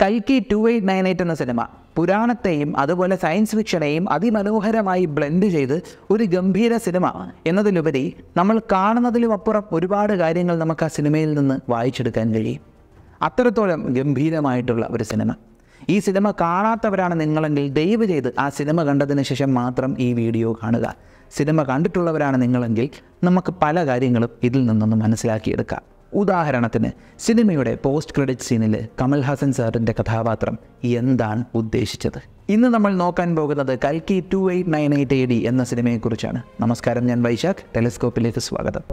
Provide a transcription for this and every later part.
കൽക്കി two eight nine eight എന്ന സിനിമ പുരാണത്തെയും അതുപോലെ സയൻസ് ഫിക്ഷനെയും അതിമനോഹരമായി ബ്ലെൻഡ് ചെയ്ത് ഒരു ഗംഭീര സിനിമ എന്നതിലുപരി നമ്മൾ കാണുന്നതിലും അപ്പുറം ഒരുപാട് കാര്യങ്ങൾ നമുക്ക് ആ സിനിമയിൽ നിന്ന് വായിച്ചെടുക്കാൻ കഴിയും അത്രത്തോളം ഗംഭീരമായിട്ടുള്ള ഒരു സിനിമ ഈ സിനിമ കാണാത്തവരാണ് നിങ്ങളെങ്കിൽ ദയവ് ചെയ്ത് ആ സിനിമ കണ്ടതിന് ശേഷം മാത്രം ഈ വീഡിയോ കാണുക സിനിമ കണ്ടിട്ടുള്ളവരാണ് നിങ്ങളെങ്കിൽ നമുക്ക് പല കാര്യങ്ങളും ഇതിൽ നിന്നൊന്ന് മനസ്സിലാക്കിയെടുക്കാം ഉദാഹരണത്തിന് സിനിമയുടെ പോസ്റ്റ് ക്രെഡിറ്റ് സീനിൽ കമൽ ഹാസൻ സാറിൻ്റെ കഥാപാത്രം എന്താണ് ഉദ്ദേശിച്ചത് ഇന്ന് നമ്മൾ നോക്കാൻ പോകുന്നത് കൽക്കി two eight nine eight A D എന്ന സിനിമയെക്കുറിച്ചാണ് നമസ്കാരം ഞാൻ വൈശാഖ് ടെലിസ്കോപ്പിലേക്ക് സ്വാഗതം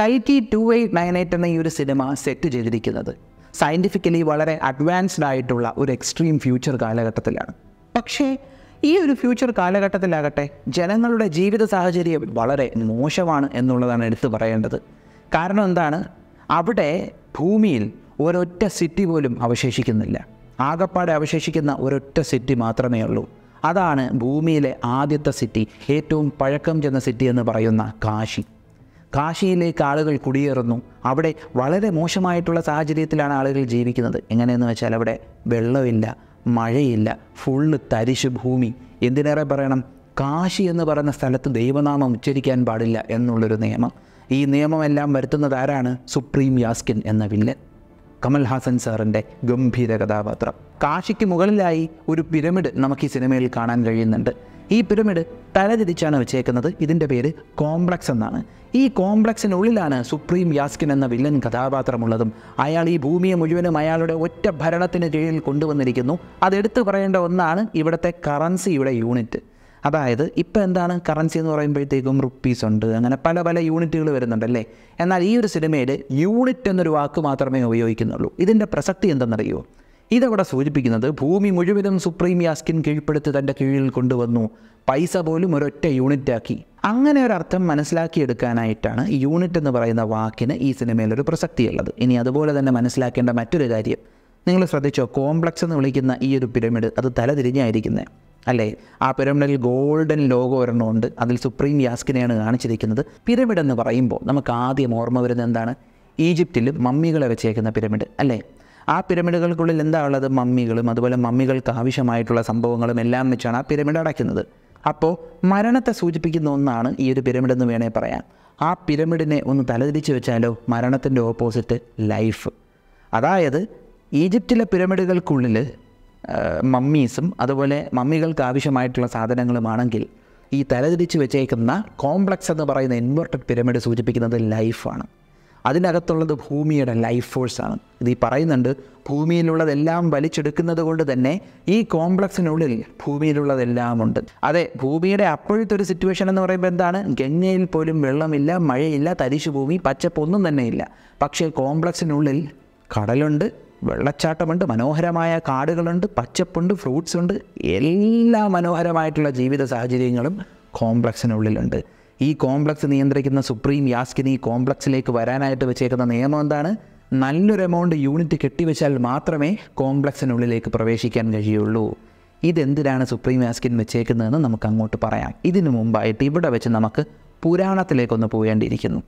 Kalki two eight nine eight എന്ന ഈ ഒരു സിനിമ സെറ്റ് ചെയ്തിരിക്കുന്നത് സയൻറ്റിഫിക്കലി വളരെ അഡ്വാൻസ്ഡ് ആയിട്ടുള്ള ഒരു എക്സ്ട്രീം ഫ്യൂച്ചർ കാലഘട്ടത്തിലാണ് പക്ഷേ ഈ ഒരു ഫ്യൂച്ചർ കാലഘട്ടത്തിലാകട്ടെ ജനങ്ങളുടെ ജീവിത സാഹചര്യം വളരെ മോശമാണ് എന്നുള്ളതാണ് എടുത്തു പറയേണ്ടത് കാരണം എന്താണ് അവിടെ ഭൂമിയിൽ ഒരൊറ്റ സിറ്റി പോലും അവശേഷിക്കുന്നില്ല ആകപ്പാടെ അവശേഷിക്കുന്ന ഒരൊറ്റ സിറ്റി മാത്രമേ ഉള്ളൂ അതാണ് ഭൂമിയിലെ ആദ്യത്തെ സിറ്റി ഏറ്റവും പഴക്കം ചെന്ന സിറ്റി എന്ന് പറയുന്ന കാശി കാശിയിലേക്ക് ആളുകൾ കുടിയേറുന്നു അവിടെ വളരെ മോശമായിട്ടുള്ള സാഹചര്യത്തിലാണ് ആളുകൾ ജീവിക്കുന്നത് എങ്ങനെയെന്ന് വെച്ചാൽ അവിടെ വെള്ളമില്ല മഴയില്ല ഫുള്ള് തരിശ് ഭൂമി എന്തിനേറെ പറയണം കാശി എന്ന് പറയുന്ന സ്ഥലത്ത് ദൈവനാമം ഉച്ചരിക്കാൻ പാടില്ല എന്നുള്ളൊരു നിയമം ഈ നിയമമെല്ലാം വരുത്തുന്നത് ആരാണ് സുപ്രീം യാസ്കിൻ എന്ന വില്ലൻ കമൽ ഹാസൻ സാറിൻ്റെ ഗംഭീര കഥാപാത്രം കാശിക്ക് മുകളിലായി ഒരു പിരമിഡ് നമുക്ക് ഈ സിനിമയിൽ കാണാൻ കഴിയുന്നുണ്ട് ഈ പിരമിഡ് തലതിരിച്ചാണ് വെച്ചേക്കുന്നത് ഇതിൻ്റെ പേര് കോംപ്ലക്സ് എന്നാണ് ഈ കോംപ്ലക്സിനുള്ളിലാണ് സുപ്രീം യാസ്കിൻ എന്ന വില്ലൻ കഥാപാത്രമുള്ളതും അയാൾ ഈ ഭൂമിയെ മുഴുവനും അയാളുടെ ഒറ്റ ഭരണത്തിന് കീഴിൽ കൊണ്ടുവന്നിരിക്കുന്നു അതെടുത്തു പറയേണ്ട ഒന്നാണ് ഇവിടുത്തെ കറൻസിയുടെ യൂണിറ്റ് അതായത് ഇപ്പോൾ എന്താണ് കറൻസി എന്ന് പറയുമ്പോഴത്തേക്കും റുപ്പീസ് ഉണ്ട് അങ്ങനെ പല പല യൂണിറ്റുകൾ വരുന്നുണ്ടല്ലേ എന്നാൽ ഈ ഒരു സിനിമയിൽ യൂണിറ്റ് എന്നൊരു വാക്ക് മാത്രമേ ഉപയോഗിക്കുന്നുള്ളൂ ഇതിൻ്റെ പ്രസക്തി എന്തെന്നറിയുമോ ഇതവിടെ സൂചിപ്പിക്കുന്നത് ഭൂമി മുഴുവനും സുപ്രീം യാസ്കിൻ കീഴ്പ്പെടുത്തി തൻ്റെ കീഴിൽ കൊണ്ടുവന്നു പൈസ പോലും ഒരൊറ്റ ആക്കി അങ്ങനെ ഒരർത്ഥം മനസ്സിലാക്കിയെടുക്കാനായിട്ടാണ് യൂണിറ്റ് എന്ന് പറയുന്ന വാക്കിന് ഈ സിനിമയിലൊരു പ്രസക്തിയുള്ളത് ഇനി അതുപോലെ തന്നെ മനസ്സിലാക്കേണ്ട മറ്റൊരു കാര്യം നിങ്ങൾ ശ്രദ്ധിച്ചോ കോംപ്ലക്സ് എന്ന് വിളിക്കുന്ന ഈ ഒരു പിരമിഡ് അത് തലതിരിഞ്ഞായിരിക്കുന്നത് അല്ലേ ആ പിരമിഡിൽ ഗോൾഡൻ ലോഗോ ഒരെണ്ണമുണ്ട് അതിൽ സുപ്രീം യാസ്കിനെയാണ് കാണിച്ചിരിക്കുന്നത് പിരമിഡ് എന്ന് പറയുമ്പോൾ നമുക്ക് ആദ്യം ഓർമ്മ വരുന്നത് എന്താണ് ഈജിപ്തിൽ മമ്മികളെ വെച്ചേക്കുന്ന പിരമിഡ് അല്ലേ ആ പിരമിഡുകൾക്കുള്ളിൽ എന്താ ഉള്ളത് മമ്മികളും അതുപോലെ മമ്മികൾക്ക് ആവശ്യമായിട്ടുള്ള സംഭവങ്ങളും എല്ലാം വെച്ചാണ് ആ പിരമിഡ് അടയ്ക്കുന്നത് അപ്പോൾ മരണത്തെ സൂചിപ്പിക്കുന്ന ഒന്നാണ് ഈ ഒരു പിരമിഡ് എന്ന് വേണേൽ പറയാം ആ പിരമിഡിനെ ഒന്ന് തലതിരിച്ച് വെച്ചാലോ മരണത്തിൻ്റെ ഓപ്പോസിറ്റ് ലൈഫ് അതായത് ഈജിപ്തിലെ പിരമിഡുകൾക്കുള്ളിൽ മമ്മീസും അതുപോലെ മമ്മികൾക്ക് ആവശ്യമായിട്ടുള്ള സാധനങ്ങളുമാണെങ്കിൽ ഈ തലതിരിച്ച് വെച്ചേക്കുന്ന കോംപ്ലക്സ് എന്ന് പറയുന്ന ഇൻവെർട്ടഡ് പിരമിഡ് സൂചിപ്പിക്കുന്നത് ലൈഫാണ് അതിനകത്തുള്ളത് ഭൂമിയുടെ ലൈഫ് ഫോഴ്സാണ് ഇത് ഈ പറയുന്നുണ്ട് ഭൂമിയിലുള്ളതെല്ലാം വലിച്ചെടുക്കുന്നത് കൊണ്ട് തന്നെ ഈ കോംപ്ലക്സിനുള്ളിൽ ഭൂമിയിലുള്ളതെല്ലാം ഉണ്ട് അതെ ഭൂമിയുടെ അപ്പോഴത്തെ ഒരു സിറ്റുവേഷൻ എന്ന് പറയുമ്പോൾ എന്താണ് ഗംഗയിൽ പോലും വെള്ളമില്ല മഴയില്ല തരിശു ഭൂമി പച്ചപ്പൊന്നും തന്നെ ഇല്ല പക്ഷേ കോംപ്ലക്സിനുള്ളിൽ കടലുണ്ട് വെള്ളച്ചാട്ടമുണ്ട് മനോഹരമായ കാടുകളുണ്ട് പച്ചപ്പുണ്ട് ഫ്രൂട്ട്സ് ഉണ്ട് എല്ലാ മനോഹരമായിട്ടുള്ള ജീവിത സാഹചര്യങ്ങളും കോംപ്ലക്സിനുള്ളിലുണ്ട് ഈ കോംപ്ലക്സ് നിയന്ത്രിക്കുന്ന സുപ്രീം യാസ്കിനി കോംപ്ലക്സിലേക്ക് വരാനായിട്ട് വെച്ചേക്കുന്ന നിയമം എന്താണ് നല്ലൊരു എമൗണ്ട് യൂണിറ്റ് കെട്ടിവെച്ചാൽ മാത്രമേ കോംപ്ലക്സിനുള്ളിലേക്ക് പ്രവേശിക്കാൻ കഴിയുള്ളൂ ഇതെന്തിനാണ് സുപ്രീം യാസ്കിൻ വെച്ചേക്കുന്നതെന്ന് നമുക്ക് അങ്ങോട്ട് പറയാം ഇതിനു മുമ്പായിട്ട് ഇവിടെ വെച്ച് നമുക്ക് പുരാണത്തിലേക്കൊന്ന് പോകേണ്ടിയിരിക്കുന്നു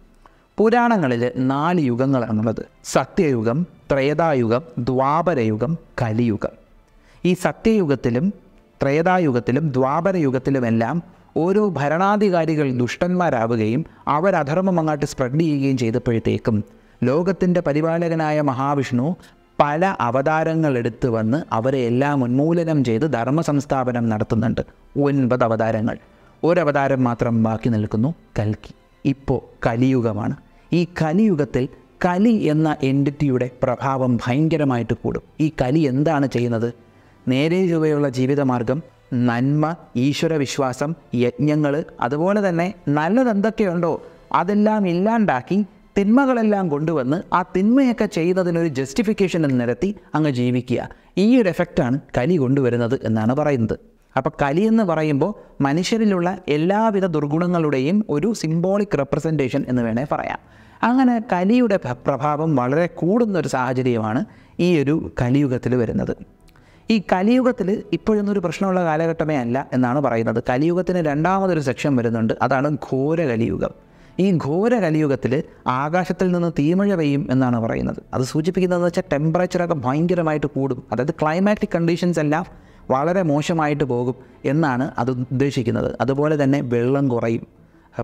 പുരാണങ്ങളിൽ നാല് യുഗങ്ങളാണുള്ളത് സത്യയുഗം ത്രേതായുഗം ദ്വാപരയുഗം കലിയുഗം ഈ സത്യയുഗത്തിലും ത്രേതായുഗത്തിലും ദ്വാപരയുഗത്തിലുമെല്ലാം ഓരോ ഭരണാധികാരികൾ ദുഷ്ടന്മാരാവുകയും അവർ അധർമ്മം അങ്ങോട്ട് സ്പ്രെഡ് ചെയ്യുകയും ചെയ്തപ്പോഴത്തേക്കും ലോകത്തിൻ്റെ പരിപാലകനായ മഹാവിഷ്ണു പല അവതാരങ്ങൾ എടുത്തു വന്ന് അവരെ എല്ലാം ഉന്മൂലനം ചെയ്ത് ധർമ്മ സംസ്ഥാപനം നടത്തുന്നുണ്ട് ഒൻപത് അവതാരങ്ങൾ ഒരവതാരം മാത്രം ബാക്കി നിൽക്കുന്നു കൽക്കി ഇപ്പോൾ കലിയുഗമാണ് ഈ കലിയുഗത്തിൽ കലി എന്ന എൻറ്റിറ്റിയുടെ പ്രഭാവം ഭയങ്കരമായിട്ട് കൂടും ഈ കലി എന്താണ് ചെയ്യുന്നത് നേരെ ചുവയുള്ള ജീവിതമാർഗം നന്മ ഈശ്വര വിശ്വാസം യജ്ഞങ്ങൾ അതുപോലെ തന്നെ നല്ലതെന്തൊക്കെയുണ്ടോ അതെല്ലാം ഇല്ലാണ്ടാക്കി തിന്മകളെല്ലാം കൊണ്ടുവന്ന് ആ തിന്മയൊക്കെ ചെയ്യുന്നതിനൊരു ജസ്റ്റിഫിക്കേഷൻ നിരത്തി അങ്ങ് ജീവിക്കുക ഈ ഒരു എഫക്റ്റാണ് കലി കൊണ്ടുവരുന്നത് എന്നാണ് പറയുന്നത് അപ്പോൾ കലി എന്ന് പറയുമ്പോൾ മനുഷ്യരിലുള്ള എല്ലാവിധ ദുർഗുണങ്ങളുടെയും ഒരു സിംബോളിക് റെപ്രസെൻറ്റേഷൻ എന്ന് വേണേൽ പറയാം അങ്ങനെ കലിയുടെ പ്രഭാവം വളരെ കൂടുന്ന ഒരു സാഹചര്യമാണ് ഈ ഒരു കലിയുഗത്തിൽ വരുന്നത് ഈ കലിയുഗത്തിൽ ഇപ്പോഴൊന്നും ഒരു പ്രശ്നമുള്ള കാലഘട്ടമേ അല്ല എന്നാണ് പറയുന്നത് കലിയുഗത്തിന് രണ്ടാമതൊരു സെക്ഷൻ വരുന്നുണ്ട് അതാണ് ഘോര കലിയുഗം ഈ ഘോര കലിയുഗത്തിൽ ആകാശത്തിൽ നിന്ന് തീമഴ പെയ്യും എന്നാണ് പറയുന്നത് അത് സൂചിപ്പിക്കുന്നതെന്ന് വെച്ചാൽ ടെമ്പറേച്ചറൊക്കെ ഭയങ്കരമായിട്ട് കൂടും അതായത് ക്ലൈമാറ്റിക് കണ്ടീഷൻസ് എല്ലാം വളരെ മോശമായിട്ട് പോകും എന്നാണ് അത് ഉദ്ദേശിക്കുന്നത് അതുപോലെ തന്നെ വെള്ളം കുറയും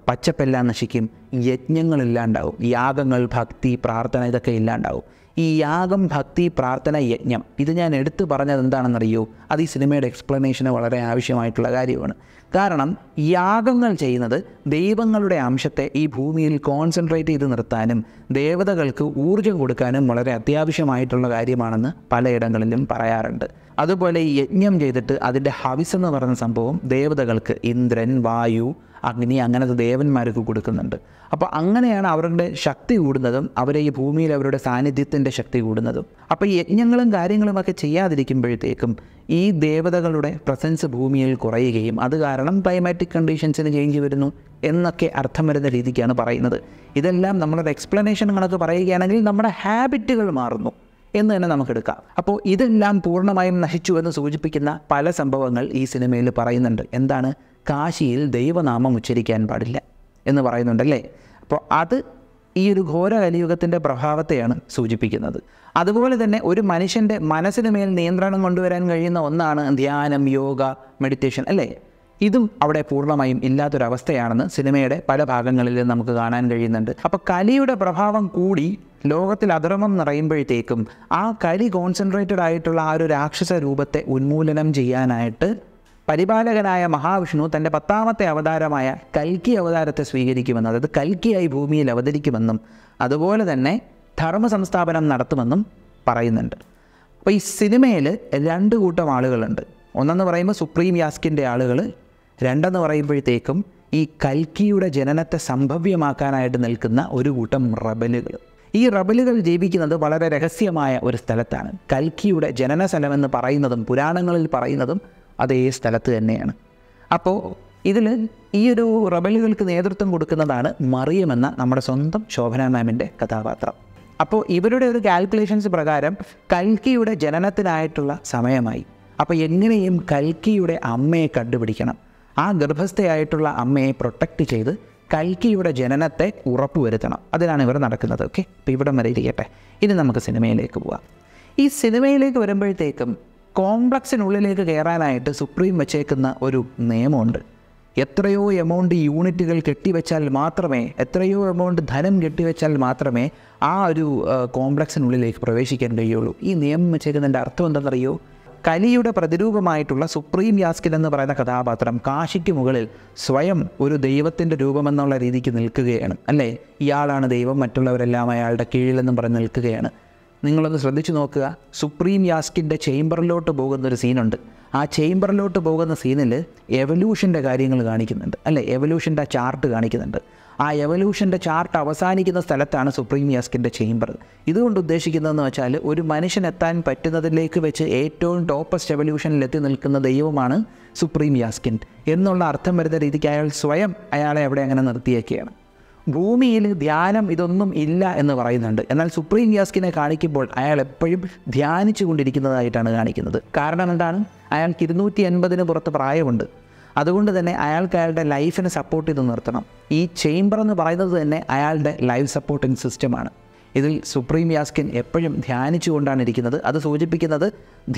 പച്ചപ്പെല്ലാം നശിക്കും യജ്ഞങ്ങളില്ലാണ്ടാവും യാഗങ്ങൾ ഭക്തി പ്രാർത്ഥന ഇതൊക്കെ ഇല്ലാണ്ടാവും ഈ യാഗം ഭക്തി പ്രാർത്ഥന യജ്ഞം ഇത് ഞാൻ എടുത്തു പറഞ്ഞത് എന്താണെന്നറിയോ അത് ഈ സിനിമയുടെ എക്സ്പ്ലനേഷന് വളരെ ആവശ്യമായിട്ടുള്ള കാര്യമാണ് കാരണം യാഗങ്ങൾ ചെയ്യുന്നത് ദൈവങ്ങളുടെ അംശത്തെ ഈ ഭൂമിയിൽ കോൺസെൻട്രേറ്റ് ചെയ്ത് നിർത്താനും ദേവതകൾക്ക് ഊർജ്ജം കൊടുക്കാനും വളരെ അത്യാവശ്യമായിട്ടുള്ള കാര്യമാണെന്ന് പലയിടങ്ങളിലും പറയാറുണ്ട് അതുപോലെ ഈ യജ്ഞം ചെയ്തിട്ട് അതിൻ്റെ ഹവിസ് എന്ന് പറയുന്ന സംഭവം ദേവതകൾക്ക് ഇന്ദ്രൻ വായു അഗ്നി അങ്ങനത്തെ ദേവന്മാർക്ക് കൊടുക്കുന്നുണ്ട് അപ്പോൾ അങ്ങനെയാണ് അവരുടെ ശക്തി കൂടുന്നതും അവരെ ഈ ഭൂമിയിൽ അവരുടെ സാന്നിധ്യത്തിൻ്റെ ശക്തി കൂടുന്നതും അപ്പോൾ യജ്ഞങ്ങളും കാര്യങ്ങളുമൊക്കെ ചെയ്യാതിരിക്കുമ്പോഴത്തേക്കും ഈ ദേവതകളുടെ പ്രസൻസ് ഭൂമിയിൽ കുറയുകയും അത് കാരണം ക്ലൈമാറ്റിക് കണ്ടീഷൻസിന് ചേഞ്ച് വരുന്നു എന്നൊക്കെ അർത്ഥം വരുന്ന രീതിക്കാണ് പറയുന്നത് ഇതെല്ലാം നമ്മളൊരു എക്സ്പ്ലനേഷൻ കണക്ക് പറയുകയാണെങ്കിൽ നമ്മുടെ ഹാബിറ്റുകൾ മാറുന്നു എന്ന് തന്നെ നമുക്കെടുക്കാം അപ്പോൾ ഇതെല്ലാം പൂർണ്ണമായും നശിച്ചു എന്ന് സൂചിപ്പിക്കുന്ന പല സംഭവങ്ങൾ ഈ സിനിമയിൽ പറയുന്നുണ്ട് എന്താണ് കാശിയിൽ ദൈവനാമം ഉച്ചരിക്കാൻ പാടില്ല എന്ന് പറയുന്നുണ്ടല്ലേ അപ്പോൾ അത് ഈ ഒരു ഘോര കലിയുഗത്തിൻ്റെ പ്രഭാവത്തെയാണ് സൂചിപ്പിക്കുന്നത് അതുപോലെ തന്നെ ഒരു മനുഷ്യൻ്റെ മനസ്സിന് മേൽ നിയന്ത്രണം കൊണ്ടുവരാൻ കഴിയുന്ന ഒന്നാണ് ധ്യാനം യോഗ മെഡിറ്റേഷൻ അല്ലേ ഇതും അവിടെ പൂർണ്ണമായും ഇല്ലാത്തൊരവസ്ഥയാണെന്ന് സിനിമയുടെ പല ഭാഗങ്ങളിൽ നമുക്ക് കാണാൻ കഴിയുന്നുണ്ട് അപ്പോൾ കലിയുടെ പ്രഭാവം കൂടി ലോകത്തിൽ അധർമ്മം നിറയുമ്പോഴത്തേക്കും ആ കലി കോൺസെൻട്രേറ്റഡ് ആയിട്ടുള്ള ആ ഒരു രാക്ഷസ രൂപത്തെ ഉന്മൂലനം ചെയ്യാനായിട്ട് പരിപാലകനായ മഹാവിഷ്ണു തൻ്റെ പത്താമത്തെ അവതാരമായ കൽക്കി അവതാരത്തെ സ്വീകരിക്കുമെന്നും അതായത് കൽക്കിയായി ഭൂമിയിൽ അവതരിക്കുമെന്നും അതുപോലെ തന്നെ ധർമ്മ സംസ്ഥാപനം നടത്തുമെന്നും പറയുന്നുണ്ട് അപ്പോൾ ഈ സിനിമയിൽ രണ്ട് കൂട്ടം ആളുകളുണ്ട് ഒന്നെന്ന് പറയുമ്പോൾ സുപ്രീം യാസ്കിൻ്റെ ആളുകൾ രണ്ടെന്ന് പറയുമ്പോഴത്തേക്കും ഈ കൽക്കിയുടെ ജനനത്തെ സംഭവ്യമാക്കാനായിട്ട് നിൽക്കുന്ന ഒരു കൂട്ടം റബലുകൾ ഈ റബലുകൾ ജീവിക്കുന്നത് വളരെ രഹസ്യമായ ഒരു സ്ഥലത്താണ് കൽക്കിയുടെ ജനന സ്ഥലമെന്ന് പറയുന്നതും പുരാണങ്ങളിൽ പറയുന്നതും അതേ സ്ഥലത്ത് തന്നെയാണ് അപ്പോൾ ഇതിൽ ഈ ഒരു റബലുകൾക്ക് നേതൃത്വം കൊടുക്കുന്നതാണ് മറിയം എന്ന നമ്മുടെ സ്വന്തം ശോഭന മാമിൻ്റെ കഥാപാത്രം അപ്പോൾ ഇവരുടെ ഒരു കാൽക്കുലേഷൻസ് പ്രകാരം കൽക്കിയുടെ ജനനത്തിനായിട്ടുള്ള സമയമായി അപ്പോൾ എങ്ങനെയും കൽക്കിയുടെ അമ്മയെ കണ്ടുപിടിക്കണം ആ ഗർഭസ്ഥയായിട്ടുള്ള അമ്മയെ പ്രൊട്ടക്റ്റ് ചെയ്ത് കൽക്കിയുടെ ജനനത്തെ ഉറപ്പുവരുത്തണം അതിനാണ് ഇവർ നടക്കുന്നത് ഓക്കെ ഇപ്പോൾ ഇവിടം വരെ ഇരിക്കട്ടെ ഇനി നമുക്ക് സിനിമയിലേക്ക് പോവാം ഈ സിനിമയിലേക്ക് വരുമ്പോഴത്തേക്കും കോംപ്ലക്സിനുള്ളിലേക്ക് കയറാനായിട്ട് സുപ്രീം വെച്ചേക്കുന്ന ഒരു നിയമമുണ്ട് എത്രയോ എമൗണ്ട് യൂണിറ്റുകൾ കെട്ടിവെച്ചാൽ മാത്രമേ എത്രയോ എമൗണ്ട് ധനം കെട്ടിവെച്ചാൽ മാത്രമേ ആ ഒരു കോംപ്ലക്സിനുള്ളിലേക്ക് പ്രവേശിക്കാൻ കഴിയുള്ളൂ ഈ നിയമം വെച്ചേക്കുന്നതിൻ്റെ അർത്ഥം എന്താണെന്നറിയോ കലിയുടെ പ്രതിരൂപമായിട്ടുള്ള സുപ്രീം യാസ്കിൻ എന്ന് പറയുന്ന കഥാപാത്രം കാശിക്ക് മുകളിൽ സ്വയം ഒരു ദൈവത്തിൻ്റെ രൂപമെന്നുള്ള രീതിക്ക് നിൽക്കുകയാണ് അല്ലേ ഇയാളാണ് ദൈവം മറ്റുള്ളവരെല്ലാം അയാളുടെ കീഴിലെന്നും പറഞ്ഞ് നിൽക്കുകയാണ് നിങ്ങളൊന്ന് ശ്രദ്ധിച്ചു നോക്കുക സുപ്രീം യാസ്കിൻ്റെ ചേംബറിലോട്ട് പോകുന്നൊരു സീനുണ്ട് ആ ചേംബറിലോട്ട് പോകുന്ന സീനിൽ എവല്യൂഷൻ്റെ കാര്യങ്ങൾ കാണിക്കുന്നുണ്ട് അല്ലെ എവല്യൂഷൻ്റെ ചാർട്ട് കാണിക്കുന്നുണ്ട് ആ എവല്യൂഷൻ്റെ ചാർട്ട് അവസാനിക്കുന്ന സ്ഥലത്താണ് സുപ്രീം യാസ്കിൻ്റെ ചേംബർ ഇതുകൊണ്ട് ഉദ്ദേശിക്കുന്നതെന്ന് വെച്ചാൽ ഒരു മനുഷ്യൻ എത്താൻ പറ്റുന്നതിലേക്ക് വെച്ച് ഏറ്റവും ടോപ്പസ്റ്റ് എവല്യൂഷനിൽ എത്തി നിൽക്കുന്ന ദൈവമാണ് സുപ്രീം യാസ്കിൻ എന്നുള്ള അർത്ഥം വരുന്ന രീതിക്ക് അയാൾ സ്വയം അയാളെ അവിടെ അങ്ങനെ നിർത്തിയേക്കുകയാണ് ഭൂമിയിൽ ധ്യാനം ഇതൊന്നും ഇല്ല എന്ന് പറയുന്നുണ്ട് എന്നാൽ സുപ്രീം യാസ്കിനെ കാണിക്കുമ്പോൾ അയാൾ എപ്പോഴും ധ്യാനിച്ചു കൊണ്ടിരിക്കുന്നതായിട്ടാണ് കാണിക്കുന്നത് കാരണം എന്താണ് അയാൾക്ക് ഇരുന്നൂറ്റി എൺപതിന് പുറത്ത് പ്രായമുണ്ട് അതുകൊണ്ട് തന്നെ അയാൾക്ക് അയാളുടെ ലൈഫിനെ സപ്പോർട്ട് ചെയ്ത് നിർത്തണം ഈ ചേംബർ എന്ന് പറയുന്നത് തന്നെ അയാളുടെ ലൈഫ് സപ്പോർട്ടിംഗ് സിസ്റ്റമാണ് ഇതിൽ സുപ്രീം യാസ്കിൻ എപ്പോഴും ധ്യാനിച്ചുകൊണ്ടാണ് ഇരിക്കുന്നത് അത് സൂചിപ്പിക്കുന്നത്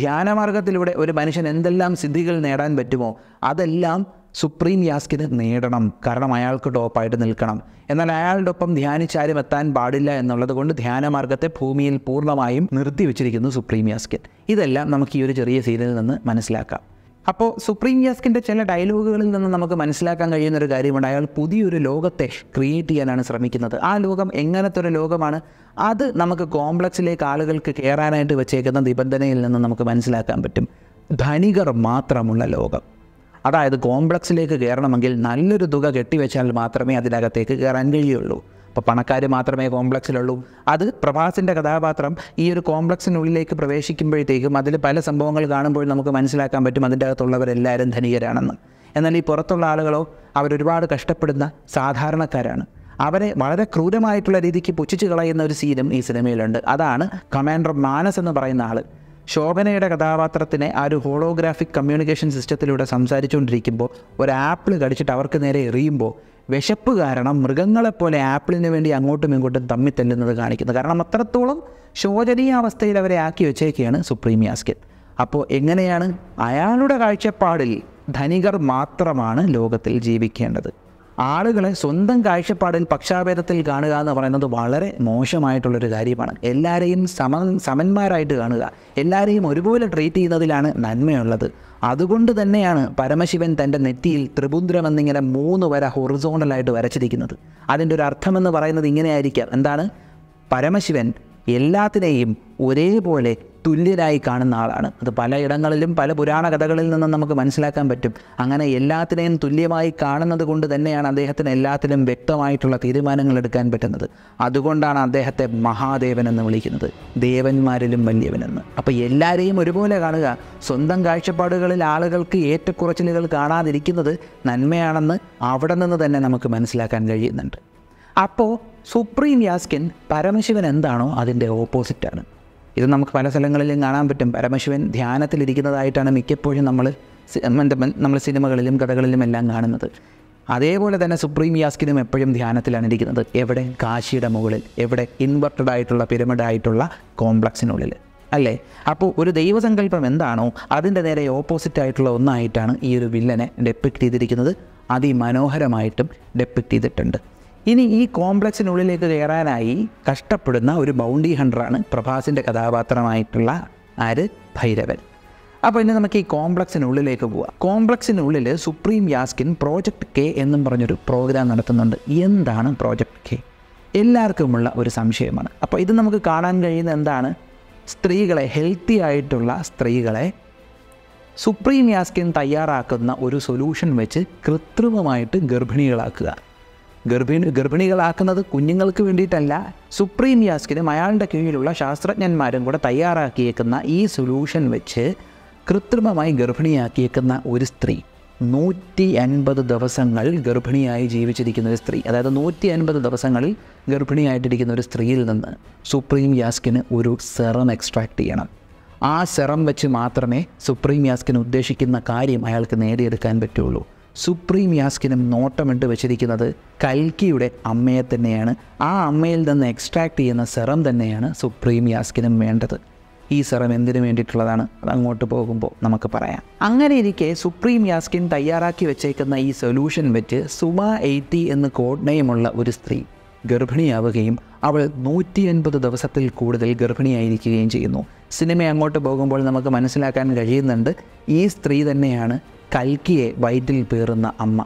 ധ്യാനമാർഗത്തിലൂടെ ഒരു മനുഷ്യൻ എന്തെല്ലാം സിദ്ധികൾ നേടാൻ പറ്റുമോ അതെല്ലാം സുപ്രീം യാസ്കിന് നേടണം കാരണം അയാൾക്ക് ടോപ്പായിട്ട് നിൽക്കണം എന്നാൽ അയാളുടെ ഒപ്പം ധ്യാനിച്ചാരും എത്താൻ പാടില്ല എന്നുള്ളത് കൊണ്ട് ധ്യാനമാർഗത്തെ ഭൂമിയിൽ പൂർണ്ണമായും നിർത്തിവെച്ചിരിക്കുന്നു സുപ്രീം യാസ്കിൻ ഇതെല്ലാം നമുക്ക് ഈ ഒരു ചെറിയ സീരിയലിൽ നിന്ന് മനസ്സിലാക്കാം അപ്പോൾ സുപ്രീം യാസ്കിൻ്റെ ചില ഡയലോഗുകളിൽ നിന്ന് നമുക്ക് മനസ്സിലാക്കാൻ കഴിയുന്ന ഒരു കാര്യമുണ്ട് അയാൾ പുതിയൊരു ലോകത്തെ ക്രിയേറ്റ് ചെയ്യാനാണ് ശ്രമിക്കുന്നത് ആ ലോകം എങ്ങനത്തെ ഒരു ലോകമാണ് അത് നമുക്ക് കോംപ്ലക്സിലേക്ക് ആളുകൾക്ക് കയറാനായിട്ട് വെച്ചേക്കുന്ന നിബന്ധനയിൽ നിന്ന് നമുക്ക് മനസ്സിലാക്കാൻ പറ്റും ധനികർ മാത്രമുള്ള ലോകം അതായത് കോംപ്ലക്സിലേക്ക് കയറണമെങ്കിൽ നല്ലൊരു തുക കെട്ടിവെച്ചാൽ മാത്രമേ അതിനകത്തേക്ക് കയറാൻ കഴിയുള്ളൂ അപ്പോൾ പണക്കാർ മാത്രമേ കോംപ്ലക്സിലുള്ളൂ അത് പ്രഭാസിൻ്റെ കഥാപാത്രം ഈ ഒരു കോംപ്ലക്സിനുള്ളിലേക്ക് പ്രവേശിക്കുമ്പോഴത്തേക്കും അതിൽ പല സംഭവങ്ങൾ കാണുമ്പോൾ നമുക്ക് മനസ്സിലാക്കാൻ പറ്റും അതിൻ്റെ അകത്തുള്ളവരെല്ലാവരും ധനികരാണെന്ന് എന്നാൽ ഈ പുറത്തുള്ള ആളുകളോ അവരൊരുപാട് കഷ്ടപ്പെടുന്ന സാധാരണക്കാരാണ് അവരെ വളരെ ക്രൂരമായിട്ടുള്ള രീതിക്ക് പുച്ഛിച്ച് കളയുന്ന ഒരു സീനും ഈ സിനിമയിലുണ്ട് അതാണ് കമാൻഡർ മാനസ് എന്ന് പറയുന്ന ആൾ ശോഭനയുടെ കഥാപാത്രത്തിനെ ആ ഒരു ഹോളോഗ്രാഫിക് കമ്മ്യൂണിക്കേഷൻ സിസ്റ്റത്തിലൂടെ സംസാരിച്ചുകൊണ്ടിരിക്കുമ്പോൾ ഒരു ആപ്പിൾ കടിച്ചിട്ട് അവർക്ക് നേരെ എറിയുമ്പോൾ വിശപ്പ് കാരണം മൃഗങ്ങളെപ്പോലെ ആപ്പിളിന് വേണ്ടി അങ്ങോട്ടും ഇങ്ങോട്ടും തമ്മി തെല്ലുന്നത് കാണിക്കുന്നത് കാരണം അത്രത്തോളം ശോചനീയാവസ്ഥയിൽ അവരെ ആക്കി വെച്ചേക്കുകയാണ് സുപ്രീം യാസ്കിൻ അപ്പോൾ എങ്ങനെയാണ് അയാളുടെ കാഴ്ചപ്പാടിൽ ധനികർ മാത്രമാണ് ലോകത്തിൽ ജീവിക്കേണ്ടത് ആളുകളെ സ്വന്തം കാഴ്ചപ്പാടിൽ പക്ഷാഭേദത്തിൽ കാണുക എന്ന് പറയുന്നത് വളരെ മോശമായിട്ടുള്ളൊരു കാര്യമാണ് എല്ലാവരെയും സമ സമന്മാരായിട്ട് കാണുക എല്ലാവരെയും ഒരുപോലെ ട്രീറ്റ് ചെയ്യുന്നതിലാണ് നന്മയുള്ളത് അതുകൊണ്ട് തന്നെയാണ് പരമശിവൻ തൻ്റെ നെറ്റിയിൽ എന്നിങ്ങനെ മൂന്ന് വര ഹൊറിസോണലായിട്ട് വരച്ചിരിക്കുന്നത് അതിൻ്റെ ഒരു അർത്ഥമെന്ന് പറയുന്നത് ഇങ്ങനെയായിരിക്കാം എന്താണ് പരമശിവൻ എല്ലാത്തിനെയും ഒരേപോലെ തുല്യരായി കാണുന്ന ആളാണ് അത് പലയിടങ്ങളിലും പല പുരാണ കഥകളിൽ നിന്നും നമുക്ക് മനസ്സിലാക്കാൻ പറ്റും അങ്ങനെ എല്ലാത്തിനെയും തുല്യമായി കാണുന്നത് കൊണ്ട് തന്നെയാണ് അദ്ദേഹത്തിന് എല്ലാത്തിലും വ്യക്തമായിട്ടുള്ള തീരുമാനങ്ങൾ എടുക്കാൻ പറ്റുന്നത് അതുകൊണ്ടാണ് അദ്ദേഹത്തെ മഹാദേവൻ എന്ന് വിളിക്കുന്നത് ദേവന്മാരിലും വലിയവനെന്ന് അപ്പോൾ എല്ലാവരെയും ഒരുപോലെ കാണുക സ്വന്തം കാഴ്ചപ്പാടുകളിൽ ആളുകൾക്ക് ഏറ്റക്കുറച്ചിലുകൾ കാണാതിരിക്കുന്നത് നന്മയാണെന്ന് അവിടെ നിന്ന് തന്നെ നമുക്ക് മനസ്സിലാക്കാൻ കഴിയുന്നുണ്ട് അപ്പോൾ സുപ്രീം യാസ്കിൻ പരമശിവൻ എന്താണോ അതിൻ്റെ ഓപ്പോസിറ്റാണ് ഇത് നമുക്ക് പല സ്ഥലങ്ങളിലും കാണാൻ പറ്റും പരമശിവൻ ധ്യാനത്തിലിരിക്കുന്നതായിട്ടാണ് മിക്കപ്പോഴും നമ്മൾ നമ്മൾ സിനിമകളിലും കഥകളിലും എല്ലാം കാണുന്നത് അതേപോലെ തന്നെ സുപ്രീം യാസ്കിനും എപ്പോഴും ധ്യാനത്തിലാണ് ഇരിക്കുന്നത് എവിടെ കാശിയുടെ മുകളിൽ എവിടെ ഇൻവെർട്ടഡ് ആയിട്ടുള്ള പിരമിഡ് ആയിട്ടുള്ള കോംപ്ലക്സിനുള്ളിൽ അല്ലേ അപ്പോൾ ഒരു ദൈവസങ്കല്പം എന്താണോ അതിൻ്റെ നേരെ ഓപ്പോസിറ്റ് ആയിട്ടുള്ള ഒന്നായിട്ടാണ് ഈ ഒരു വില്ലനെ ഡെപ്പിക്ട് ചെയ്തിരിക്കുന്നത് അതിമനോഹരമായിട്ടും ഡെപ്പിക്ട് ചെയ്തിട്ടുണ്ട് ഇനി ഈ കോംപ്ലക്സിനുള്ളിലേക്ക് കയറാനായി കഷ്ടപ്പെടുന്ന ഒരു ബൗണ്ടി ഹണ്ടറാണ് പ്രഭാസിൻ്റെ കഥാപാത്രമായിട്ടുള്ള ആര് ഭൈരവൻ അപ്പോൾ ഇനി നമുക്ക് ഈ കോംപ്ലക്സിനുള്ളിലേക്ക് പോവാം കോംപ്ലക്സിനുള്ളിൽ സുപ്രീം യാസ്കിൻ പ്രോജക്റ്റ് കെ എന്നും പറഞ്ഞൊരു പ്രോഗ്രാം നടത്തുന്നുണ്ട് എന്താണ് പ്രോജക്റ്റ് കെ എല്ലാവർക്കുമുള്ള ഒരു സംശയമാണ് അപ്പോൾ ഇത് നമുക്ക് കാണാൻ കഴിയുന്ന എന്താണ് സ്ത്രീകളെ ഹെൽത്തി ആയിട്ടുള്ള സ്ത്രീകളെ സുപ്രീം യാസ്കിൻ തയ്യാറാക്കുന്ന ഒരു സൊല്യൂഷൻ വെച്ച് കൃത്രിമമായിട്ട് ഗർഭിണികളാക്കുക ഗർഭിണി ഗർഭിണികളാക്കുന്നത് കുഞ്ഞുങ്ങൾക്ക് വേണ്ടിയിട്ടല്ല സുപ്രീം യാസ്കിനും അയാളുടെ കീഴിലുള്ള ശാസ്ത്രജ്ഞന്മാരും കൂടെ തയ്യാറാക്കിയേക്കുന്ന ഈ സൊല്യൂഷൻ വെച്ച് കൃത്രിമമായി ഗർഭിണിയാക്കിയേക്കുന്ന ഒരു സ്ത്രീ നൂറ്റി അൻപത് ദിവസങ്ങൾ ഗർഭിണിയായി ജീവിച്ചിരിക്കുന്ന ഒരു സ്ത്രീ അതായത് നൂറ്റി അൻപത് ദിവസങ്ങളിൽ ഗർഭിണിയായിട്ടിരിക്കുന്ന ഒരു സ്ത്രീയിൽ നിന്ന് സുപ്രീം യാസ്കിന് ഒരു സെറം എക്സ്ട്രാക്ട് ചെയ്യണം ആ സെറം വെച്ച് മാത്രമേ സുപ്രീം യാസ്കിന് ഉദ്ദേശിക്കുന്ന കാര്യം അയാൾക്ക് നേടിയെടുക്കാൻ പറ്റുള്ളൂ സുപ്രീം യാസ്കിനും നോട്ടമിട്ട് വെച്ചിരിക്കുന്നത് കൽക്കിയുടെ അമ്മയെ തന്നെയാണ് ആ അമ്മയിൽ നിന്ന് എക്സ്ട്രാക്ട് ചെയ്യുന്ന സെറം തന്നെയാണ് സുപ്രീം യാസ്കിനും വേണ്ടത് ഈ സെറം എന്തിനു വേണ്ടിയിട്ടുള്ളതാണ് അത് അങ്ങോട്ട് പോകുമ്പോൾ നമുക്ക് പറയാം അങ്ങനെ ഇരിക്കെ സുപ്രീം യാസ്കിൻ തയ്യാറാക്കി വെച്ചേക്കുന്ന ഈ സൊല്യൂഷൻ വെച്ച് സുമ എയ്റ്റി എന്ന് കോഡ് നെയിമുള്ള ഒരു സ്ത്രീ ഗർഭിണിയാവുകയും അവൾ നൂറ്റി എൺപത് ദിവസത്തിൽ കൂടുതൽ ഗർഭിണിയായിരിക്കുകയും ചെയ്യുന്നു സിനിമ അങ്ങോട്ട് പോകുമ്പോൾ നമുക്ക് മനസ്സിലാക്കാൻ കഴിയുന്നുണ്ട് ഈ സ്ത്രീ തന്നെയാണ് കൽക്കിയെ വയറ്റിൽ പേറുന്ന അമ്മ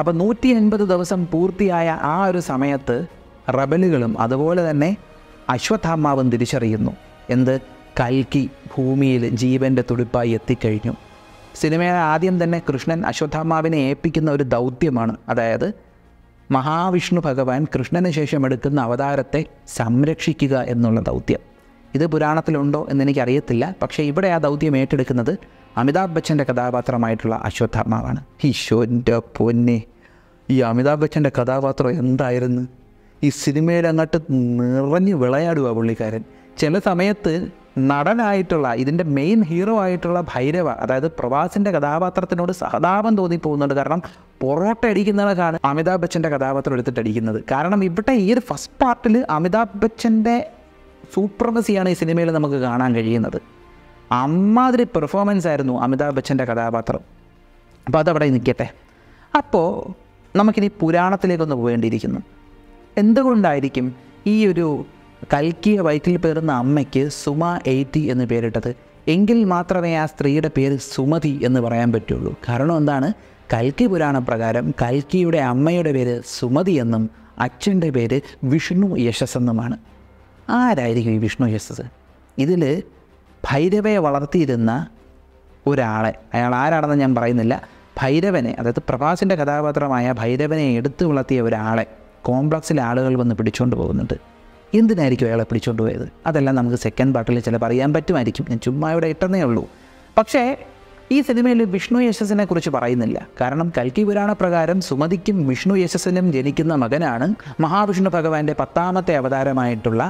അപ്പോൾ നൂറ്റി എൺപത് ദിവസം പൂർത്തിയായ ആ ഒരു സമയത്ത് റബലുകളും അതുപോലെ തന്നെ അശ്വത്ഥാമാവും തിരിച്ചറിയുന്നു എന്ത് കൽക്കി ഭൂമിയിൽ ജീവൻ്റെ തുടിപ്പായി എത്തിക്കഴിഞ്ഞു സിനിമയിൽ ആദ്യം തന്നെ കൃഷ്ണൻ അശ്വത്ഥാമാവിനെ ഏൽപ്പിക്കുന്ന ഒരു ദൗത്യമാണ് അതായത് മഹാവിഷ്ണു ഭഗവാൻ കൃഷ്ണന് ശേഷം എടുക്കുന്ന അവതാരത്തെ സംരക്ഷിക്കുക എന്നുള്ള ദൗത്യം ഇത് പുരാണത്തിലുണ്ടോ എന്നെനിക്കറിയത്തില്ല പക്ഷേ ഇവിടെ ആ ദൗത്യം ഏറ്റെടുക്കുന്നത് അമിതാഭ് ബച്ചൻ്റെ കഥാപാത്രമായിട്ടുള്ള അശ്വത്ഥാമാവാണ് ഈശോൻ്റെ പൊന്നെ ഈ അമിതാഭ് ബച്ചൻ്റെ കഥാപാത്രം എന്തായിരുന്നു ഈ സിനിമയിൽ അങ്ങോട്ട് നിറഞ്ഞു വിളയാടുക പുള്ളിക്കാരൻ ചില സമയത്ത് നടനായിട്ടുള്ള ഇതിൻ്റെ മെയിൻ ഹീറോ ആയിട്ടുള്ള ഭൈരവ അതായത് പ്രവാസിൻ്റെ കഥാപാത്രത്തിനോട് സഹതാപം തോന്നി പോകുന്നുണ്ട് കാരണം പൊറോട്ട അടിക്കുന്നതൊക്കെയാണ് അമിതാഭ് ബച്ചൻ്റെ കഥാപാത്രം എടുത്തിട്ട് അടിക്കുന്നത് കാരണം ഇവിടെ ഈ ഒരു ഫസ്റ്റ് പാർട്ടിൽ അമിതാഭ് ബച്ചൻ്റെ സൂപ്രമസിയാണ് ഈ സിനിമയിൽ നമുക്ക് കാണാൻ കഴിയുന്നത് അമ്മാതിരി പെർഫോമൻസ് ആയിരുന്നു അമിതാഭ് ബച്ചൻ്റെ കഥാപാത്രം അപ്പോൾ അതവിടെ നിൽക്കട്ടെ അപ്പോൾ നമുക്കിനി പുരാണത്തിലേക്കൊന്ന് പോകേണ്ടിയിരിക്കുന്നു എന്തുകൊണ്ടായിരിക്കും ഈ ഒരു കൽക്കിയ വയറ്റിൽ പേരുന്ന അമ്മയ്ക്ക് സുമ എയ്റ്റി എന്ന് പേരിട്ടത് എങ്കിൽ മാത്രമേ ആ സ്ത്രീയുടെ പേര് സുമതി എന്ന് പറയാൻ പറ്റുള്ളൂ കാരണം എന്താണ് കൽക്കി പുരാണപ്രകാരം കൽക്കിയുടെ അമ്മയുടെ പേര് സുമതി എന്നും അച്ഛൻ്റെ പേര് വിഷ്ണു യശസ് എന്നുമാണ് ആരായിരിക്കും ഈ വിഷ്ണു യശസ് ഇതിൽ ഭൈരവയെ വളർത്തിയിരുന്ന ഒരാളെ അയാൾ ആരാണെന്ന് ഞാൻ പറയുന്നില്ല ഭൈരവനെ അതായത് പ്രഭാസിൻ്റെ കഥാപാത്രമായ ഭൈരവനെ എടുത്തു വളർത്തിയ ഒരാളെ കോംപ്ലക്സിലെ ആളുകൾ വന്ന് പിടിച്ചുകൊണ്ട് പോകുന്നുണ്ട് എന്തിനായിരിക്കും അയാളെ പിടിച്ചുകൊണ്ട് പോയത് അതെല്ലാം നമുക്ക് സെക്കൻഡ് പാർട്ടിൽ ചിലപ്പോൾ അറിയാൻ പറ്റുമായിരിക്കും ഞാൻ ചുമ്മാ ഇവിടെ ഇട്ടെന്നേ ഉള്ളൂ പക്ഷേ ഈ സിനിമയിൽ വിഷ്ണു യശസ്സിനെ കുറിച്ച് പറയുന്നില്ല കാരണം കൽക്കി പുരാണ പ്രകാരം സുമതിക്കും വിഷ്ണു യശസ്സിനും ജനിക്കുന്ന മകനാണ് മഹാവിഷ്ണു ഭഗവാന്റെ പത്താമത്തെ അവതാരമായിട്ടുള്ള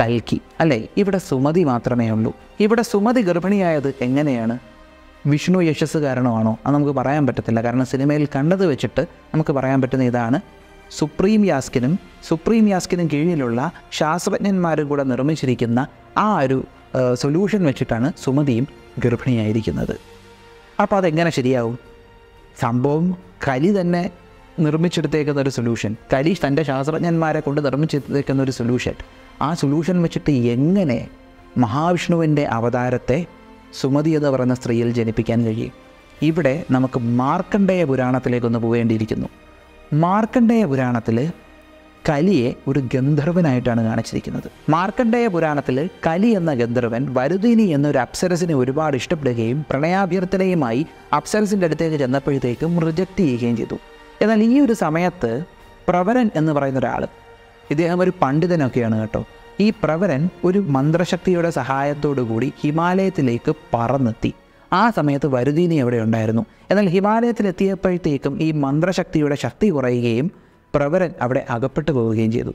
കൽക്കി അല്ലേ ഇവിടെ സുമതി മാത്രമേ ഉള്ളൂ ഇവിടെ സുമതി ഗർഭിണിയായത് എങ്ങനെയാണ് വിഷ്ണു യശസ് കാരണമാണോ അത് നമുക്ക് പറയാൻ പറ്റത്തില്ല കാരണം സിനിമയിൽ കണ്ടത് വെച്ചിട്ട് നമുക്ക് പറയാൻ പറ്റുന്ന ഇതാണ് സുപ്രീം യാസ്കിനും സുപ്രീം യാസ്കിനും കീഴിലുള്ള ശാസ്ത്രജ്ഞന്മാരും കൂടെ നിർമ്മിച്ചിരിക്കുന്ന ആ ഒരു സൊല്യൂഷൻ വെച്ചിട്ടാണ് സുമതിയും ഗർഭിണിയായിരിക്കുന്നത് അപ്പോൾ അതെങ്ങനെ ശരിയാവും സംഭവം കലി തന്നെ നിർമ്മിച്ചെടുത്തേക്കുന്ന ഒരു സൊല്യൂഷൻ കലി തൻ്റെ ശാസ്ത്രജ്ഞന്മാരെ കൊണ്ട് നിർമ്മിച്ചെടുത്തേക്കുന്ന ഒരു സൊല്യൂഷൻ ആ സൊല്യൂഷൻ വെച്ചിട്ട് എങ്ങനെ മഹാവിഷ്ണുവിൻ്റെ അവതാരത്തെ സുമതി എന്ന് പറയുന്ന സ്ത്രീയിൽ ജനിപ്പിക്കാൻ കഴിയും ഇവിടെ നമുക്ക് മാർക്കണ്ഡേയ പുരാണത്തിലേക്കൊന്ന് പോവേണ്ടിയിരിക്കുന്നു മാർക്കണ്ഡേയ പുരാണത്തിൽ കലിയെ ഒരു ഗന്ധർവനായിട്ടാണ് കാണിച്ചിരിക്കുന്നത് മാർക്കണ്ഡേയ പുരാണത്തിൽ കലി എന്ന ഗന്ധർവൻ വരുദീനി എന്നൊരു അപ്സരസിനെ ഒരുപാട് ഇഷ്ടപ്പെടുകയും പ്രണയാഭ്യർത്ഥനയുമായി അപ്സരസിൻ്റെ അടുത്തേക്ക് ചെന്നപ്പോഴത്തേക്കും റിജക്റ്റ് ചെയ്യുകയും ചെയ്തു എന്നാൽ ഈ ഒരു സമയത്ത് പ്രവരൻ എന്ന് പറയുന്ന ഒരാൾ ഇദ്ദേഹം ഒരു പണ്ഡിതനൊക്കെയാണ് കേട്ടോ ഈ പ്രവരൻ ഒരു മന്ത്രശക്തിയുടെ സഹായത്തോടു കൂടി ഹിമാലയത്തിലേക്ക് പറന്നെത്തി ആ സമയത്ത് വരുതീനി അവിടെ ഉണ്ടായിരുന്നു എന്നാൽ ഹിമാലയത്തിലെത്തിയപ്പോഴത്തേക്കും ഈ മന്ത്രശക്തിയുടെ ശക്തി കുറയുകയും പ്രവരൻ അവിടെ അകപ്പെട്ടു പോവുകയും ചെയ്തു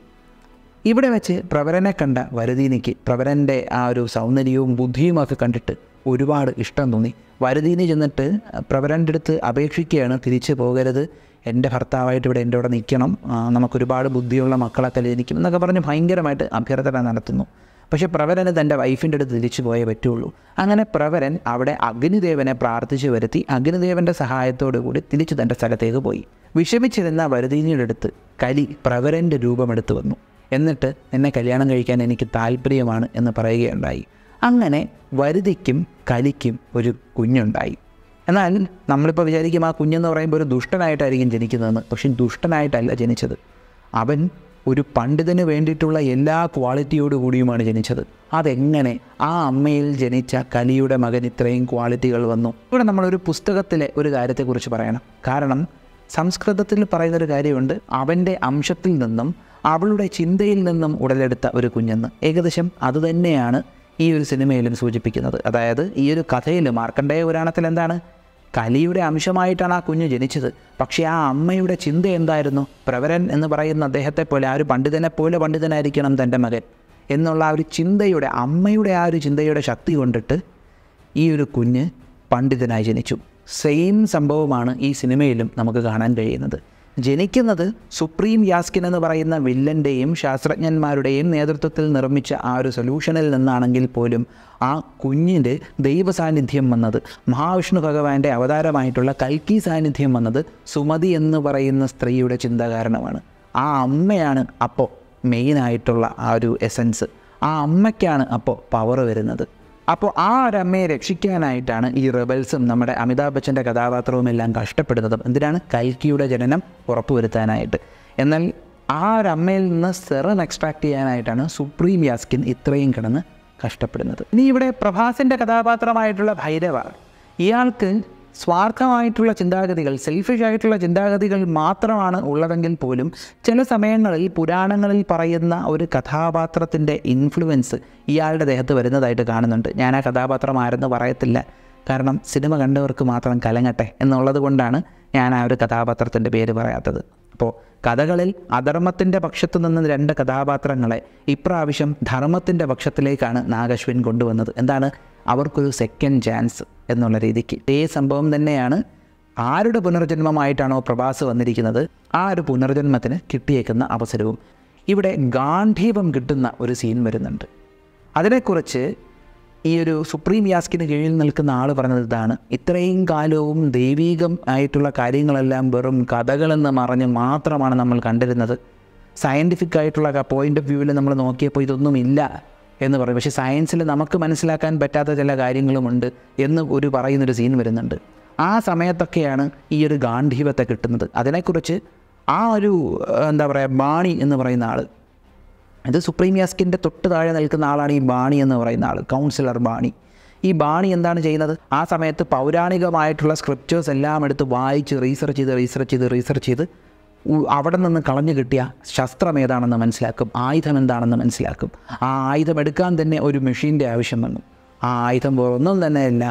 ഇവിടെ വെച്ച് പ്രവരനെ കണ്ട വരുതീനിക്ക് പ്രവരൻ്റെ ആ ഒരു സൗന്ദര്യവും ബുദ്ധിയുമൊക്കെ കണ്ടിട്ട് ഒരുപാട് ഇഷ്ടം തോന്നി വരുതീനി ചെന്നിട്ട് പ്രവരൻ്റെ അടുത്ത് അപേക്ഷിക്കുകയാണ് തിരിച്ചു പോകരുത് എൻ്റെ ഭർത്താവായിട്ട് ഇവിടെ എൻ്റെ ഇവിടെ നിൽക്കണം നമുക്കൊരുപാട് ബുദ്ധിയുള്ള മക്കളെ കല്യാണിക്കും എന്നൊക്കെ പറഞ്ഞ് ഭയങ്കരമായിട്ട് അഭ്യർത്ഥന നടത്തുന്നു പക്ഷേ പ്രവരന് തൻ്റെ വൈഫിൻ്റെ അടുത്ത് തിരിച്ചു പോയേ പറ്റുള്ളൂ അങ്ങനെ പ്രവരൻ അവിടെ അഗ്നിദേവനെ പ്രാർത്ഥിച്ചു വരുത്തി അഗ്നിദേവൻ്റെ സഹായത്തോടു കൂടി തിരിച്ചു തൻ്റെ സ്ഥലത്തേക്ക് പോയി വിഷമിച്ചിരുന്ന വരുതീനിയുടെ അടുത്ത് കലി പ്രവരൻ്റെ രൂപമെടുത്തു വന്നു എന്നിട്ട് എന്നെ കല്യാണം കഴിക്കാൻ എനിക്ക് താല്പര്യമാണ് എന്ന് പറയുകയുണ്ടായി അങ്ങനെ വരുതിക്കും കലിക്കും ഒരു കുഞ്ഞുണ്ടായി എന്നാൽ നമ്മളിപ്പോൾ വിചാരിക്കും ആ കുഞ്ഞെന്ന് പറയുമ്പോൾ ഒരു ദുഷ്ടനായിട്ടായിരിക്കും ജനിക്കുന്നതെന്ന് പക്ഷേ ദുഷ്ടനായിട്ടല്ല ജനിച്ചത് അവൻ ഒരു പണ്ഡിതന് വേണ്ടിയിട്ടുള്ള എല്ലാ കൂടിയുമാണ് ജനിച്ചത് അതെങ്ങനെ ആ അമ്മയിൽ ജനിച്ച കലിയുടെ മകൻ ഇത്രയും ക്വാളിറ്റികൾ വന്നു ഇവിടെ നമ്മളൊരു പുസ്തകത്തിലെ ഒരു കാര്യത്തെക്കുറിച്ച് പറയണം കാരണം സംസ്കൃതത്തിൽ പറയുന്നൊരു കാര്യമുണ്ട് അവൻ്റെ അംശത്തിൽ നിന്നും അവളുടെ ചിന്തയിൽ നിന്നും ഉടലെടുത്ത ഒരു കുഞ്ഞെന്ന് ഏകദേശം അതുതന്നെയാണ് ഈ ഒരു സിനിമയിലും സൂചിപ്പിക്കുന്നത് അതായത് ഈ ഒരു കഥയിലും മാർക്കണ്ടേയ പുരാണത്തിൽ എന്താണ് കലിയുടെ അംശമായിട്ടാണ് ആ കുഞ്ഞ് ജനിച്ചത് പക്ഷേ ആ അമ്മയുടെ ചിന്ത എന്തായിരുന്നു പ്രവരൻ എന്ന് പറയുന്ന അദ്ദേഹത്തെ പോലെ ആ ഒരു പണ്ഡിതനെ പോലെ പണ്ഡിതനായിരിക്കണം തൻ്റെ മകൻ എന്നുള്ള ആ ഒരു ചിന്തയുടെ അമ്മയുടെ ആ ഒരു ചിന്തയുടെ ശക്തി കൊണ്ടിട്ട് ഈ ഒരു കുഞ്ഞ് പണ്ഡിതനായി ജനിച്ചു സെയിം സംഭവമാണ് ഈ സിനിമയിലും നമുക്ക് കാണാൻ കഴിയുന്നത് ജനിക്കുന്നത് സുപ്രീം യാസ്കിൻ എന്ന് പറയുന്ന വില്ലൻ്റെയും ശാസ്ത്രജ്ഞന്മാരുടെയും നേതൃത്വത്തിൽ നിർമ്മിച്ച ആ ഒരു സൊല്യൂഷനിൽ നിന്നാണെങ്കിൽ പോലും ആ കുഞ്ഞിൻ്റെ ദൈവ സാന്നിധ്യം വന്നത് മഹാവിഷ്ണു ഭഗവാന്റെ അവതാരമായിട്ടുള്ള കൽക്കി സാന്നിധ്യം വന്നത് സുമതി എന്ന് പറയുന്ന സ്ത്രീയുടെ കാരണമാണ് ആ അമ്മയാണ് അപ്പോൾ മെയിനായിട്ടുള്ള ആ ഒരു എസൻസ് ആ അമ്മയ്ക്കാണ് അപ്പോൾ പവർ വരുന്നത് അപ്പോൾ ആ ഒരു അമ്മയെ രക്ഷിക്കാനായിട്ടാണ് ഈ റെബൽസും നമ്മുടെ അമിതാഭ് ബച്ചൻ്റെ കഥാപാത്രവും എല്ലാം കഷ്ടപ്പെടുന്നതും എന്തിനാണ് കൽക്കിയുടെ ജനനം ഉറപ്പുവരുത്താനായിട്ട് എന്നാൽ ആ ഒരു അമ്മയിൽ നിന്ന് സെറം എക്സ്ട്രാക്ട് ചെയ്യാനായിട്ടാണ് സുപ്രീം യാസ്കിൻ ഇത്രയും കിടന്ന് കഷ്ടപ്പെടുന്നത് ഇനി ഇവിടെ പ്രഭാസിൻ്റെ കഥാപാത്രമായിട്ടുള്ള ഭൈരവ ഇയാൾക്ക് സ്വാർത്ഥമായിട്ടുള്ള ചിന്താഗതികൾ സെൽഫിഷ് ആയിട്ടുള്ള ചിന്താഗതികൾ മാത്രമാണ് ഉള്ളതെങ്കിൽ പോലും ചില സമയങ്ങളിൽ പുരാണങ്ങളിൽ പറയുന്ന ഒരു കഥാപാത്രത്തിൻ്റെ ഇൻഫ്ലുവൻസ് ഇയാളുടെ ദേഹത്ത് വരുന്നതായിട്ട് കാണുന്നുണ്ട് ഞാൻ ആ കഥാപാത്രമായിരുന്നു പറയത്തില്ല കാരണം സിനിമ കണ്ടവർക്ക് മാത്രം കലങ്ങട്ടെ എന്നുള്ളത് കൊണ്ടാണ് ഞാൻ ആ ഒരു കഥാപാത്രത്തിൻ്റെ പേര് പറയാത്തത് അപ്പോൾ കഥകളിൽ അധർമ്മത്തിൻ്റെ പക്ഷത്തു നിന്ന് രണ്ട് കഥാപാത്രങ്ങളെ ഇപ്രാവശ്യം ധർമ്മത്തിൻ്റെ പക്ഷത്തിലേക്കാണ് നാഗശ്വിൻ കൊണ്ടുവന്നത് എന്താണ് അവർക്കൊരു സെക്കൻഡ് ചാൻസ് എന്നുള്ള രീതിക്ക് ഇതേ സംഭവം തന്നെയാണ് ആരുടെ പുനർജന്മമായിട്ടാണോ പ്രഭാസ് വന്നിരിക്കുന്നത് ആ ഒരു പുനർജന്മത്തിന് കിട്ടിയേക്കുന്ന അവസരവും ഇവിടെ ഗാന്ധീപം കിട്ടുന്ന ഒരു സീൻ വരുന്നുണ്ട് അതിനെക്കുറിച്ച് ഈ ഒരു സുപ്രീം യാസ്കിന് കീഴിൽ നിൽക്കുന്ന ആൾ പറഞ്ഞത് ഇതാണ് ഇത്രയും കാലവും ദൈവീകം ആയിട്ടുള്ള കാര്യങ്ങളെല്ലാം വെറും കഥകളെന്ന് മറിഞ്ഞ് മാത്രമാണ് നമ്മൾ കണ്ടിരുന്നത് സയൻറ്റിഫിക് ആയിട്ടുള്ള പോയിൻ്റ് ഓഫ് വ്യൂവിൽ നമ്മൾ നോക്കിയപ്പോൾ ഇതൊന്നുമില്ല എന്ന് പറയും പക്ഷേ സയൻസിൽ നമുക്ക് മനസ്സിലാക്കാൻ പറ്റാത്ത ചില കാര്യങ്ങളുമുണ്ട് എന്ന് ഒരു പറയുന്നൊരു സീൻ വരുന്നുണ്ട് ആ സമയത്തൊക്കെയാണ് ഈ ഒരു ഗാന്ധീവത്തെ കിട്ടുന്നത് അതിനെക്കുറിച്ച് ആ ഒരു എന്താ പറയുക ബാണി എന്ന് പറയുന്ന ആൾ ഇത് സുപ്രീം യാസ്കിൻ്റെ തൊട്ട് താഴെ നിൽക്കുന്ന ആളാണ് ഈ ബാണി എന്ന് പറയുന്ന ആൾ കൗൺസിലർ ബാണി ഈ ബാണി എന്താണ് ചെയ്യുന്നത് ആ സമയത്ത് പൗരാണികമായിട്ടുള്ള സ്ക്രിപ്റ്റേഴ്സ് എല്ലാം എടുത്ത് വായിച്ച് റീസർച്ച് ചെയ്ത് റീസർച്ച് ചെയ്ത് റീസർച്ച് ചെയ്ത് അവിടെ നിന്ന് കളഞ്ഞു കിട്ടിയ ശസ്ത്രം ഏതാണെന്ന് മനസ്സിലാക്കും ആയുധം എന്താണെന്ന് മനസ്സിലാക്കും ആ ആയുധം എടുക്കാൻ തന്നെ ഒരു മെഷീൻ്റെ ആവശ്യം വന്നു ആ ആയുധം തന്നെ അല്ല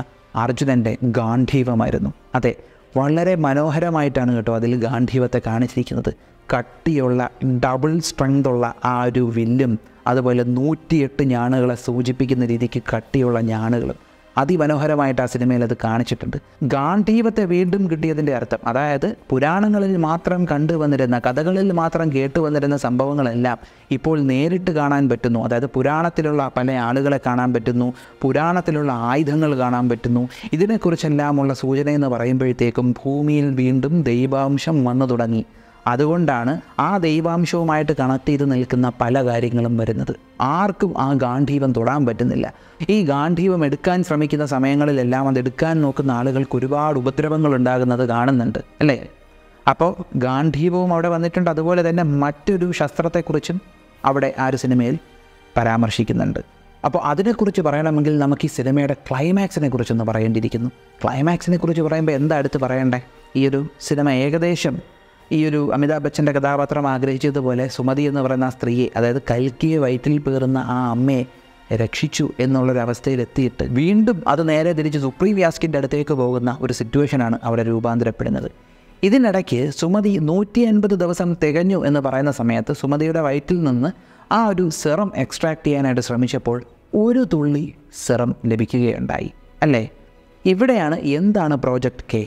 അർജുനൻ്റെ ഗാന്ധീവമായിരുന്നു അതെ വളരെ മനോഹരമായിട്ടാണ് കേട്ടോ അതിൽ ഗാന്ധീവത്തെ കാണിച്ചിരിക്കുന്നത് കട്ടിയുള്ള ഡബിൾ സ്ട്രെങ്ത് ഉള്ള ആ ഒരു വില്ലും അതുപോലെ നൂറ്റിയെട്ട് ഞാണുകളെ സൂചിപ്പിക്കുന്ന രീതിക്ക് കട്ടിയുള്ള ഞാണുകളും അതിമനോഹരമായിട്ട് ആ സിനിമയിൽ അത് കാണിച്ചിട്ടുണ്ട് ഗാന്ധീവത്തെ വീണ്ടും കിട്ടിയതിൻ്റെ അർത്ഥം അതായത് പുരാണങ്ങളിൽ മാത്രം കണ്ടുവന്നിരുന്ന കഥകളിൽ മാത്രം കേട്ടു വന്നിരുന്ന സംഭവങ്ങളെല്ലാം ഇപ്പോൾ നേരിട്ട് കാണാൻ പറ്റുന്നു അതായത് പുരാണത്തിലുള്ള പല ആളുകളെ കാണാൻ പറ്റുന്നു പുരാണത്തിലുള്ള ആയുധങ്ങൾ കാണാൻ പറ്റുന്നു ഇതിനെക്കുറിച്ചെല്ലാമുള്ള സൂചന എന്ന് പറയുമ്പോഴത്തേക്കും ഭൂമിയിൽ വീണ്ടും ദൈവാംശം വന്നു തുടങ്ങി അതുകൊണ്ടാണ് ആ ദൈവാംശവുമായിട്ട് കണക്ട് ചെയ്ത് നിൽക്കുന്ന പല കാര്യങ്ങളും വരുന്നത് ആർക്കും ആ ഗാന്ധീവം തൊടാൻ പറ്റുന്നില്ല ഈ ഗാന്ധീവം എടുക്കാൻ ശ്രമിക്കുന്ന സമയങ്ങളിലെല്ലാം അത് എടുക്കാൻ നോക്കുന്ന ആളുകൾക്ക് ഒരുപാട് ഉപദ്രവങ്ങൾ ഉണ്ടാകുന്നത് കാണുന്നുണ്ട് അല്ലേ അപ്പോൾ ഗാന്ധീവവും അവിടെ വന്നിട്ടുണ്ട് അതുപോലെ തന്നെ മറ്റൊരു ശസ്ത്രത്തെക്കുറിച്ചും അവിടെ ആ ഒരു സിനിമയിൽ പരാമർശിക്കുന്നുണ്ട് അപ്പോൾ അതിനെക്കുറിച്ച് പറയണമെങ്കിൽ നമുക്ക് ഈ സിനിമയുടെ ക്ലൈമാക്സിനെ കുറിച്ചൊന്ന് പറയേണ്ടിയിരിക്കുന്നു ക്ലൈമാക്സിനെ കുറിച്ച് പറയുമ്പോൾ എന്താ എടുത്ത് പറയണ്ടേ ഈ ഒരു സിനിമ ഏകദേശം ഈ ഒരു അമിതാഭ് ബച്ചൻ്റെ കഥാപാത്രം ആഗ്രഹിച്ചതുപോലെ സുമതി എന്ന് പറയുന്ന ആ സ്ത്രീയെ അതായത് കൽക്കിയെ വയറ്റിൽ പേറുന്ന ആ അമ്മയെ രക്ഷിച്ചു എന്നുള്ളൊരവസ്ഥയിലെത്തിയിട്ട് വീണ്ടും അത് നേരെ തിരിച്ച് സുപ്രീം വ്യാസ്കിൻ്റെ അടുത്തേക്ക് പോകുന്ന ഒരു സിറ്റുവേഷനാണ് അവിടെ രൂപാന്തരപ്പെടുന്നത് ഇതിനിടയ്ക്ക് സുമതി നൂറ്റി അൻപത് ദിവസം തികഞ്ഞു എന്ന് പറയുന്ന സമയത്ത് സുമതിയുടെ വയറ്റിൽ നിന്ന് ആ ഒരു സെറം എക്സ്ട്രാക്ട് ചെയ്യാനായിട്ട് ശ്രമിച്ചപ്പോൾ ഒരു തുള്ളി സെറം ലഭിക്കുകയുണ്ടായി അല്ലേ ഇവിടെയാണ് എന്താണ് പ്രോജക്റ്റ് കെ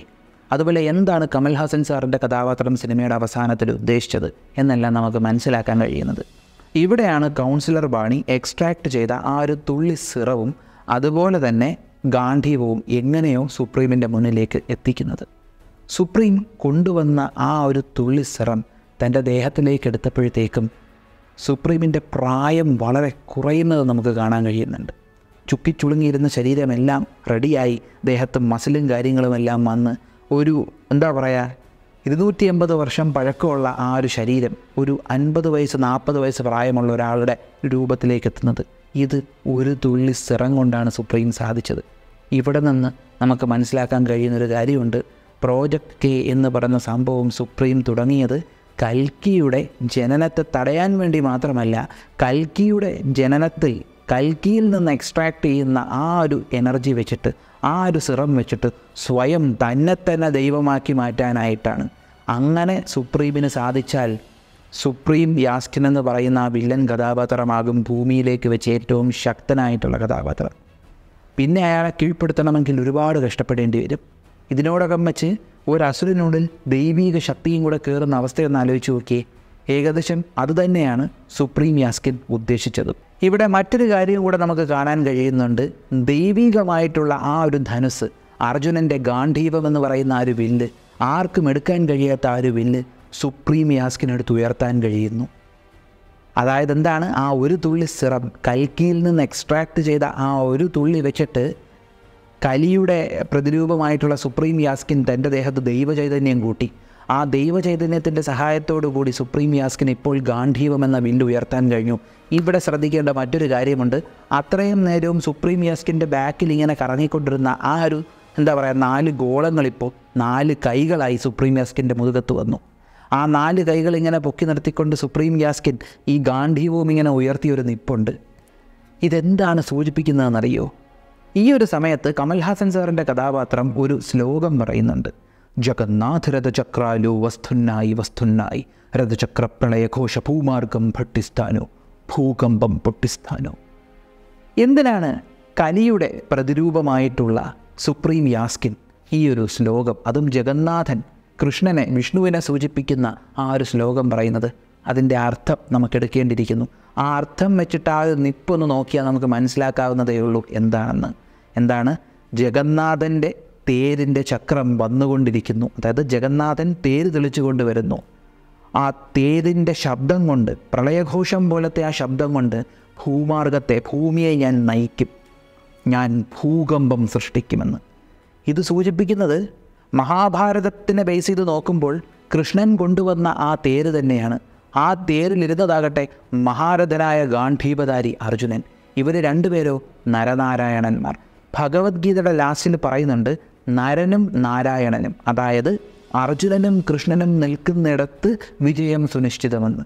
അതുപോലെ എന്താണ് കമൽഹാസൻ സാറിൻ്റെ കഥാപാത്രം സിനിമയുടെ അവസാനത്തിൽ ഉദ്ദേശിച്ചത് എന്നെല്ലാം നമുക്ക് മനസ്സിലാക്കാൻ കഴിയുന്നത് ഇവിടെയാണ് കൗൺസിലർ ബാണി എക്സ്ട്രാക്ട് ചെയ്ത ആ ഒരു തുള്ളി സിറവും അതുപോലെ തന്നെ ഗാന്ധിവും എങ്ങനെയോ സുപ്രീമിൻ്റെ മുന്നിലേക്ക് എത്തിക്കുന്നത് സുപ്രീം കൊണ്ടുവന്ന ആ ഒരു തുള്ളി സിറം തൻ്റെ ദേഹത്തിലേക്ക് എടുത്തപ്പോഴത്തേക്കും സുപ്രീമിൻ്റെ പ്രായം വളരെ കുറയുന്നത് നമുക്ക് കാണാൻ കഴിയുന്നുണ്ട് ചുക്കിച്ചുളുങ്ങിയിരുന്ന ശരീരമെല്ലാം റെഡിയായി ദേഹത്ത് മസിലും കാര്യങ്ങളുമെല്ലാം വന്ന് ഒരു എന്താ പറയുക ഇരുന്നൂറ്റി എൺപത് വർഷം പഴക്കമുള്ള ആ ഒരു ശരീരം ഒരു അൻപത് വയസ്സ് നാൽപ്പത് വയസ്സ് പ്രായമുള്ള ഒരാളുടെ രൂപത്തിലേക്ക് എത്തുന്നത് ഇത് ഒരു തുള്ളി സിറം കൊണ്ടാണ് സുപ്രീം സാധിച്ചത് ഇവിടെ നിന്ന് നമുക്ക് മനസ്സിലാക്കാൻ കഴിയുന്നൊരു കാര്യമുണ്ട് പ്രോജക്റ്റ് കെ എന്ന് പറയുന്ന സംഭവം സുപ്രീം തുടങ്ങിയത് കൽക്കിയുടെ ജനനത്തെ തടയാൻ വേണ്ടി മാത്രമല്ല കൽക്കിയുടെ ജനനത്തിൽ കൽക്കിയിൽ നിന്ന് എക്സ്ട്രാക്ട് ചെയ്യുന്ന ആ ഒരു എനർജി വെച്ചിട്ട് ആ ഒരു സിറം വെച്ചിട്ട് സ്വയം തന്നെ തന്നെ ദൈവമാക്കി മാറ്റാനായിട്ടാണ് അങ്ങനെ സുപ്രീമിന് സാധിച്ചാൽ സുപ്രീം യാസ്റ്റിൻ എന്ന് പറയുന്ന ആ വില്ലൻ കഥാപാത്രമാകും ഭൂമിയിലേക്ക് വെച്ച് ഏറ്റവും ശക്തനായിട്ടുള്ള കഥാപാത്രം പിന്നെ അയാളെ കീഴ്പ്പെടുത്തണമെങ്കിൽ ഒരുപാട് കഷ്ടപ്പെടേണ്ടി വരും ഇതിനോടകം വെച്ച് ഒരു അസുരനുള്ളിൽ ദൈവീക ശക്തിയും കൂടെ കയറുന്ന അവസ്ഥയൊന്ന് ആലോചിച്ച് നോക്കിയേ ഏകദേശം അതുതന്നെയാണ് സുപ്രീം യാസ്കിൻ ഉദ്ദേശിച്ചത് ഇവിടെ മറ്റൊരു കാര്യം കൂടെ നമുക്ക് കാണാൻ കഴിയുന്നുണ്ട് ദൈവികമായിട്ടുള്ള ആ ഒരു ധനുസ് അർജുനൻ്റെ ഗാന്ധീവം എന്ന് പറയുന്ന ആ ഒരു വില്ല് ആർക്കും എടുക്കാൻ കഴിയാത്ത ആ ഒരു വില്ല് സുപ്രീം യാസ്കിനെടുത്ത് ഉയർത്താൻ കഴിയുന്നു അതായത് എന്താണ് ആ ഒരു തുള്ളി സിറം കൽക്കിയിൽ നിന്ന് എക്സ്ട്രാക്ട് ചെയ്ത ആ ഒരു തുള്ളി വെച്ചിട്ട് കലിയുടെ പ്രതിരൂപമായിട്ടുള്ള സുപ്രീം യാസ്കിൻ തൻ്റെ ദേഹത്ത് ദൈവചൈതന്യം കൂട്ടി ആ ദൈവചൈതന്യത്തിൻ്റെ കൂടി സുപ്രീം യാസ്കിന് ഇപ്പോൾ ഗാന്ധീവം എന്ന ബില്ല് ഉയർത്താൻ കഴിഞ്ഞു ഇവിടെ ശ്രദ്ധിക്കേണ്ട മറ്റൊരു കാര്യമുണ്ട് അത്രയും നേരവും സുപ്രീം യാസ്കിൻ്റെ ബാക്കിൽ ഇങ്ങനെ കറങ്ങിക്കൊണ്ടിരുന്ന ആ ഒരു എന്താ പറയുക നാല് ഗോളങ്ങളിപ്പോൾ നാല് കൈകളായി സുപ്രീം യാസ്കിൻ്റെ മുതുകത്ത് വന്നു ആ നാല് കൈകൾ ഇങ്ങനെ പൊക്കി നിർത്തിക്കൊണ്ട് സുപ്രീം യാസ്കിൻ ഈ ഗാന്ധീവവും ഇങ്ങനെ ഉയർത്തിയൊരു നിപ്പുണ്ട് ഇതെന്താണ് സൂചിപ്പിക്കുന്നതെന്നറിയോ ഈ ഒരു സമയത്ത് കമൽഹാസൻ സാറിൻ്റെ കഥാപാത്രം ഒരു ശ്ലോകം പറയുന്നുണ്ട് ജഗന്നാഥ് രഥചക്രാലു വസ്തുന്നായി വസ്തുന്നായി രഥചക്രപ്രളയഘോഷ ഭൂമാർഗം ഭട്ടിസ്ഥാനു ഭൂകമ്പം പൊട്ടിസ്ഥാനു എന്തിനാണ് കലിയുടെ പ്രതിരൂപമായിട്ടുള്ള സുപ്രീം യാസ്കിൻ ഈ ഒരു ശ്ലോകം അതും ജഗന്നാഥൻ കൃഷ്ണനെ വിഷ്ണുവിനെ സൂചിപ്പിക്കുന്ന ആ ഒരു ശ്ലോകം പറയുന്നത് അതിൻ്റെ അർത്ഥം നമുക്കെടുക്കേണ്ടിയിരിക്കുന്നു ആ അർത്ഥം വെച്ചിട്ട് ആ നിപ്പൊന്ന് നോക്കിയാൽ നമുക്ക് മനസ്സിലാക്കാവുന്നതേ ഉള്ളൂ എന്താണെന്ന് എന്താണ് ജഗന്നാഥൻ്റെ തേരിൻ്റെ ചക്രം വന്നുകൊണ്ടിരിക്കുന്നു അതായത് ജഗന്നാഥൻ തേര് തെളിച്ചുകൊണ്ട് വരുന്നു ആ തേരിൻ്റെ ശബ്ദം കൊണ്ട് പ്രളയഘോഷം പോലത്തെ ആ ശബ്ദം കൊണ്ട് ഭൂമാർഗത്തെ ഭൂമിയെ ഞാൻ നയിക്കും ഞാൻ ഭൂകമ്പം സൃഷ്ടിക്കുമെന്ന് ഇത് സൂചിപ്പിക്കുന്നത് മഹാഭാരതത്തിനെ ബേസ് ചെയ്ത് നോക്കുമ്പോൾ കൃഷ്ണൻ കൊണ്ടുവന്ന ആ തേര് തന്നെയാണ് ആ തേരിലിരുന്നതാകട്ടെ മഹാരഥനായ ഗാന്ധീപധാരി അർജുനൻ ഇവർ രണ്ടുപേരോ നരനാരായണന്മാർ ഭഗവത്ഗീതയുടെ ലാസ്റ്റിൽ പറയുന്നുണ്ട് നരനും നാരായണനും അതായത് അർജുനനും കൃഷ്ണനും നിൽക്കുന്നിടത്ത് വിജയം സുനിശ്ചിതമെന്ന്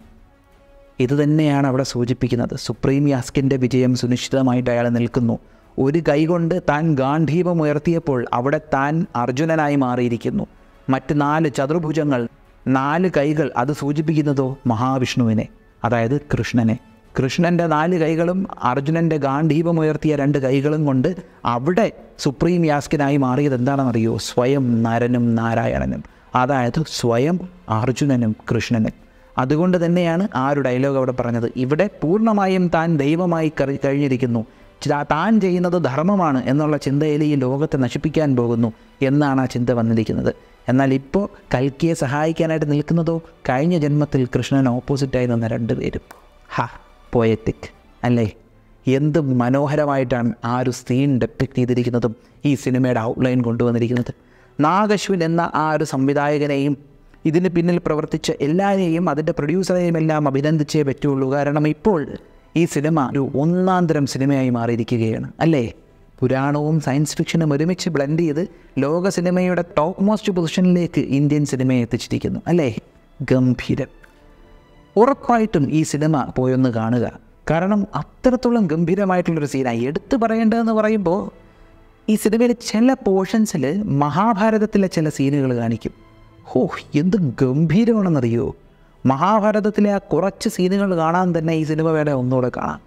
ഇതുതന്നെയാണ് അവിടെ സൂചിപ്പിക്കുന്നത് സുപ്രീം യാസ്കിൻ്റെ വിജയം സുനിശ്ചിതമായിട്ട് അയാൾ നിൽക്കുന്നു ഒരു കൈകൊണ്ട് താൻ ഗാന്ധീപം ഉയർത്തിയപ്പോൾ അവിടെ താൻ അർജുനനായി മാറിയിരിക്കുന്നു മറ്റ് നാല് ചതുർഭുജങ്ങൾ നാല് കൈകൾ അത് സൂചിപ്പിക്കുന്നതോ മഹാവിഷ്ണുവിനെ അതായത് കൃഷ്ണനെ കൃഷ്ണൻ്റെ നാല് കൈകളും അർജുനൻ്റെ ഉയർത്തിയ രണ്ട് കൈകളും കൊണ്ട് അവിടെ സുപ്രീം യാസ്കിനായി മാറിയത് എന്താണെന്നറിയോ സ്വയം നരനും നാരായണനും അതായത് സ്വയം അർജുനനും കൃഷ്ണനും അതുകൊണ്ട് തന്നെയാണ് ആ ഒരു ഡയലോഗ് അവിടെ പറഞ്ഞത് ഇവിടെ പൂർണ്ണമായും താൻ ദൈവമായി കറി കഴിഞ്ഞിരിക്കുന്നു താൻ ചെയ്യുന്നത് ധർമ്മമാണ് എന്നുള്ള ചിന്തയിൽ ഈ ലോകത്തെ നശിപ്പിക്കാൻ പോകുന്നു എന്നാണ് ആ ചിന്ത വന്നിരിക്കുന്നത് എന്നാൽ ഇപ്പോൾ കൽക്കിയെ സഹായിക്കാനായിട്ട് നിൽക്കുന്നതോ കഴിഞ്ഞ ജന്മത്തിൽ കൃഷ്ണൻ ഓപ്പോസിറ്റായി നിന്ന രണ്ടുപേരും ഹാ പോയറ്റിക് അല്ലേ എന്ത് മനോഹരമായിട്ടാണ് ആ ഒരു സീൻ ഡെപ്റ്റ് ചെയ്തിരിക്കുന്നതും ഈ സിനിമയുടെ ഔട്ട്ലൈൻ കൊണ്ടുവന്നിരിക്കുന്നത് നാഗശ്വിൻ എന്ന ആ ഒരു സംവിധായകനെയും ഇതിന് പിന്നിൽ പ്രവർത്തിച്ച എല്ലാവരെയും അതിൻ്റെ പ്രൊഡ്യൂസറെയും എല്ലാം അഭിനന്ദിച്ചേ പറ്റുള്ളൂ കാരണം ഇപ്പോൾ ഈ സിനിമ ഒരു ഒന്നാം തരം സിനിമയായി മാറിയിരിക്കുകയാണ് അല്ലേ പുരാണവും സയൻസ് ഫിക്ഷനും ഒരുമിച്ച് ബ്ലെൻഡ് ചെയ്ത് ലോക സിനിമയുടെ ടോപ്പ് മോസ്റ്റ് പൊസിഷനിലേക്ക് ഇന്ത്യൻ സിനിമയെ എത്തിച്ചിരിക്കുന്നു അല്ലേ ഗംഭീരം ഉറപ്പായിട്ടും ഈ സിനിമ പോയൊന്ന് കാണുക കാരണം അത്രത്തോളം ഗംഭീരമായിട്ടുള്ളൊരു സീനായി എടുത്തു പറയേണ്ടതെന്ന് പറയുമ്പോൾ ഈ സിനിമയിലെ ചില പോർഷൻസിൽ മഹാഭാരതത്തിലെ ചില സീനുകൾ കാണിക്കും ഹോ എന്ത് ഗംഭീരമാണെന്നറിയോ മഹാഭാരതത്തിലെ ആ കുറച്ച് സീനുകൾ കാണാൻ തന്നെ ഈ സിനിമ വേണേ ഒന്നുകൂടെ കാണാം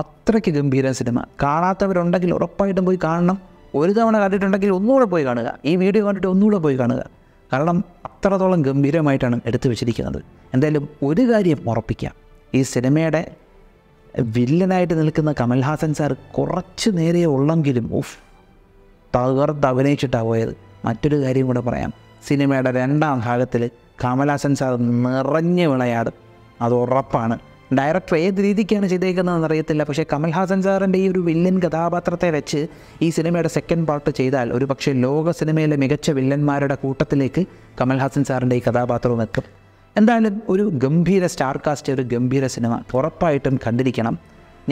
അത്രയ്ക്ക് ഗംഭീര സിനിമ കാണാത്തവരുണ്ടെങ്കിൽ ഉറപ്പായിട്ടും പോയി കാണണം ഒരു തവണ കണ്ടിട്ടുണ്ടെങ്കിൽ ഒന്നുകൂടെ പോയി കാണുക ഈ വീഡിയോ കണ്ടിട്ട് ഒന്നുകൂടെ പോയി കാണുക കാരണം അത്രത്തോളം ഗംഭീരമായിട്ടാണ് എടുത്തു വെച്ചിരിക്കുന്നത് എന്തായാലും ഒരു കാര്യം ഉറപ്പിക്കാം ഈ സിനിമയുടെ വില്ലനായിട്ട് നിൽക്കുന്ന കമൽഹാസൻ സാർ കുറച്ച് നേരെ ഉള്ളെങ്കിലും ഉഫ് തകർത്ത് അഭിനയിച്ചിട്ടാണ് പോയത് മറ്റൊരു കാര്യം കൂടെ പറയാം സിനിമയുടെ രണ്ടാം ഭാഗത്തിൽ കമൽഹാസൻ സാർ നിറഞ്ഞ് വിളയാടും അത് ഉറപ്പാണ് ഡയറക്ടർ ഏത് രീതിക്കാണ് ചെയ്തേക്കുന്നതെന്ന് അറിയത്തില്ല പക്ഷേ കമൽ ഹാസൻ സാറിൻ്റെ ഈ ഒരു വില്ലൻ കഥാപാത്രത്തെ വെച്ച് ഈ സിനിമയുടെ സെക്കൻഡ് പാർട്ട് ചെയ്താൽ ഒരു പക്ഷേ ലോക സിനിമയിലെ മികച്ച വില്ലന്മാരുടെ കൂട്ടത്തിലേക്ക് കമൽ ഹാസൻ സാറിൻ്റെ ഈ കഥാപാത്രവും എത്തും എന്തായാലും ഒരു ഗംഭീര സ്റ്റാർ കാസ്റ്റ് ഒരു ഗംഭീര സിനിമ ഉറപ്പായിട്ടും കണ്ടിരിക്കണം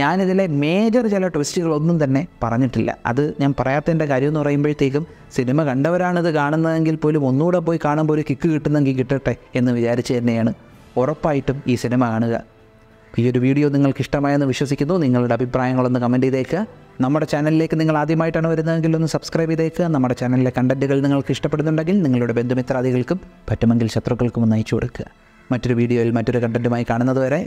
ഞാനിതിലെ മേജർ ചില ട്വിസ്റ്റുകളൊന്നും തന്നെ പറഞ്ഞിട്ടില്ല അത് ഞാൻ പറയാത്തതിൻ്റെ കാര്യം എന്ന് പറയുമ്പോഴത്തേക്കും സിനിമ കണ്ടവരാണിത് കാണുന്നതെങ്കിൽ പോലും ഒന്നുകൂടെ പോയി കാണുമ്പോൾ ഒരു കിക്ക് കിട്ടുന്നെങ്കിൽ കിട്ടട്ടെ എന്ന് വിചാരിച്ച് തന്നെയാണ് ഉറപ്പായിട്ടും ഈ സിനിമ കാണുക ഈ ഒരു വീഡിയോ നിങ്ങൾക്ക് ഇഷ്ടമായെന്ന് വിശ്വസിക്കുന്നു നിങ്ങളുടെ അഭിപ്രായങ്ങളൊന്ന് കമൻറ്റ് ചെയ്തേക്കുക നമ്മുടെ ചാനലിലേക്ക് നിങ്ങൾ ആദ്യമായിട്ടാണ് വരുന്നതെങ്കിൽ ഒന്ന് സബ്സ്ക്രൈബ് ചെയ്തേക്കുക നമ്മുടെ ചാനലിലെ കണ്ടൻറ്റുകൾ നിങ്ങൾക്ക് ഇഷ്ടപ്പെടുന്നുണ്ടെങ്കിൽ നിങ്ങളുടെ ബന്ധുമിത്രാദികൾക്കും പറ്റുമെങ്കിൽ ശത്രുക്കൾക്കും ഒന്ന് അയച്ചു കൊടുക്കുക മറ്റൊരു വീഡിയോയിൽ മറ്റൊരു കണ്ടൻറ്റുമായി കാണുന്നതുവരെ